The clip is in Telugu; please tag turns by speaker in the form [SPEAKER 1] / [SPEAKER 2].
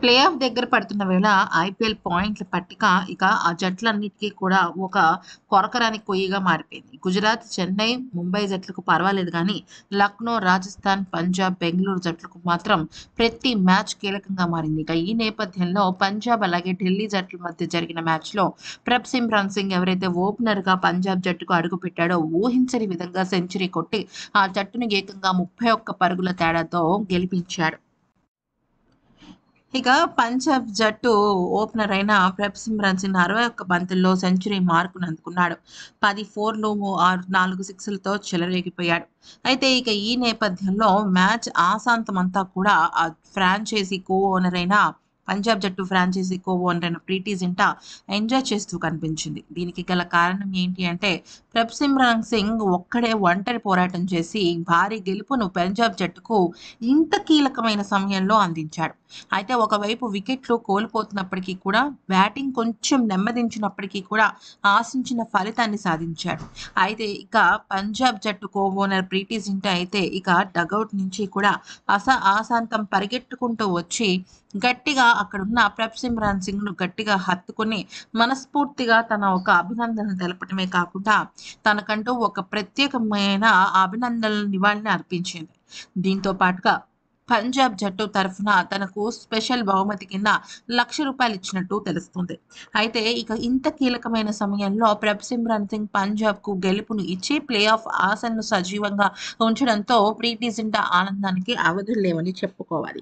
[SPEAKER 1] ప్లే ఆఫ్ దగ్గర పడుతున్న వేళ ఐపీఎల్ పాయింట్ల పట్టిక ఇక ఆ జట్లన్నిటికీ కూడా ఒక కొరకరాని కొయ్యిగా మారిపోయింది గుజరాత్ చెన్నై ముంబై జట్లకు పర్వాలేదు కానీ లక్నో రాజస్థాన్ పంజాబ్ బెంగళూరు జట్లకు మాత్రం ప్రతి మ్యాచ్ కీలకంగా మారింది ఇక ఈ నేపథ్యంలో పంజాబ్ అలాగే ఢిల్లీ జట్ల మధ్య జరిగిన మ్యాచ్లో ప్రప్ సిమ్రాన్ సింగ్ ఎవరైతే ఓపెనర్గా పంజాబ్ జట్టుకు అడుగుపెట్టాడో ఊహించని విధంగా సెంచరీ కొట్టి ఆ జట్టును ఏకంగా ముప్పై ఒక్క పరుగుల తేడాతో గెలిపించాడు ఇక పంజాబ్ జట్టు ఓపెనర్ అయిన ప్రెప్ సిమ్రన్ సింగ్ అరవై ఒక్క బంతుల్లో సెంచరీ మార్కును అందుకున్నాడు పది ఫోర్లు ఆరు నాలుగు సిక్స్లతో చెలరేగిపోయాడు అయితే ఇక ఈ నేపథ్యంలో మ్యాచ్ ఆశాంతమంతా కూడా ఆ ఫ్రాంచైజీ కో ఓనర్ అయిన పంజాబ్ జట్టు ఫ్రాంచైజీ కోవో అంటున్న ప్రీతి జింటా ఎంజాయ్ చేస్తూ కనిపించింది దీనికి గల కారణం ఏంటి అంటే ప్రభ్ సిమ్రాన్ సింగ్ ఒక్కడే ఒంటరి పోరాటం చేసి భారీ గెలుపును పంజాబ్ జట్టుకు ఇంత కీలకమైన సమయంలో అందించాడు అయితే ఒకవైపు వికెట్లు కోల్పోతున్నప్పటికీ కూడా బ్యాటింగ్ కొంచెం నెమ్మదించినప్పటికీ కూడా ఆశించిన ఫలితాన్ని సాధించాడు అయితే ఇక పంజాబ్ జట్టు కోవోనర్ ప్రీటీ జింటా అయితే ఇక డగౌట్ నుంచి కూడా అస ఆశాంతం పరిగెట్టుకుంటూ వచ్చి గట్టిగా అక్కడున్న ప్రప్సిమ్రాన్ సింగ్ ను గట్టిగా హత్తుకుని మనస్ఫూర్తిగా తన ఒక అభినందన తెలపటమే కాకుండా తనకంటూ ఒక ప్రత్యేకమైన అభినందనలు నివాళిని అర్పించింది దీంతో పాటుగా పంజాబ్ జట్టు తరఫున తనకు స్పెషల్ బహుమతి కింద లక్ష రూపాయలు ఇచ్చినట్టు తెలుస్తుంది అయితే ఇక ఇంత కీలకమైన సమయంలో ప్రభసిమ్రన్ సింగ్ పంజాబ్ కు గెలుపును ఇచ్చి ప్లే ఆఫ్ ఆశలను సజీవంగా ఉంచడంతో ప్రీతి ఆనందానికి అవధులు లేవని చెప్పుకోవాలి